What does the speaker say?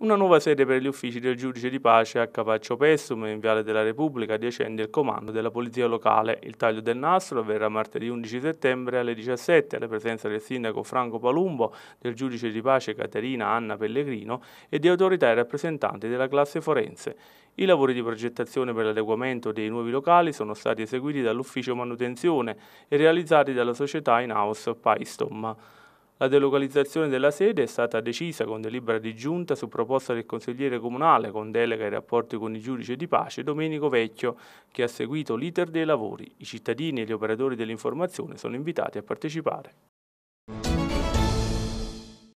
una nuova sede per gli uffici del giudice di pace a Capaccio Pestum in Viale della Repubblica adiacente il comando della Polizia Locale. Il taglio del nastro avverrà martedì 11 settembre alle 17 alla presenza del sindaco Franco Palumbo, del giudice di pace Caterina Anna Pellegrino e di autorità e rappresentanti della classe forense. I lavori di progettazione per l'adeguamento dei nuovi locali sono stati eseguiti dall'ufficio manutenzione e realizzati dalla società in house Paistom. La delocalizzazione della sede è stata decisa con delibera di giunta su proposta del consigliere comunale con delega ai rapporti con il giudice di pace Domenico Vecchio, che ha seguito l'iter dei lavori. I cittadini e gli operatori dell'informazione sono invitati a partecipare.